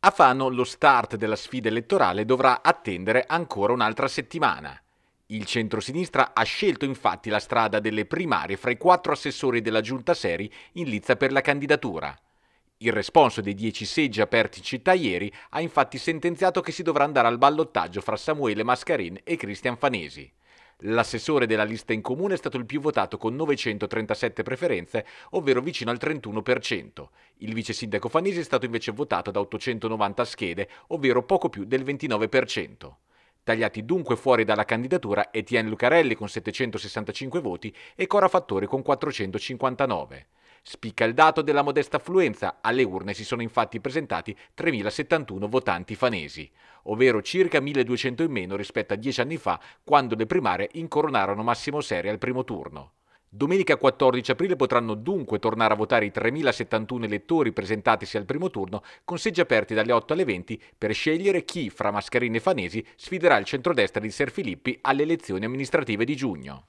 A Fano lo start della sfida elettorale dovrà attendere ancora un'altra settimana. Il centrosinistra ha scelto infatti la strada delle primarie fra i quattro assessori della giunta Seri in lizza per la candidatura. Il responso dei dieci seggi aperti in città ieri ha infatti sentenziato che si dovrà andare al ballottaggio fra Samuele Mascarin e Cristian Fanesi. L'assessore della lista in comune è stato il più votato con 937 preferenze, ovvero vicino al 31%. Il vice sindaco Fanisi è stato invece votato da 890 schede, ovvero poco più del 29%. Tagliati dunque fuori dalla candidatura Etienne Lucarelli con 765 voti e Cora Fattori con 459. Spicca il dato della modesta affluenza, alle urne si sono infatti presentati 3.071 votanti fanesi, ovvero circa 1.200 in meno rispetto a dieci anni fa quando le primarie incoronarono Massimo Seri al primo turno. Domenica 14 aprile potranno dunque tornare a votare i 3.071 elettori presentatisi al primo turno con seggi aperti dalle 8 alle 20 per scegliere chi fra mascherine e Fanesi sfiderà il centrodestra di Ser Filippi alle elezioni amministrative di giugno.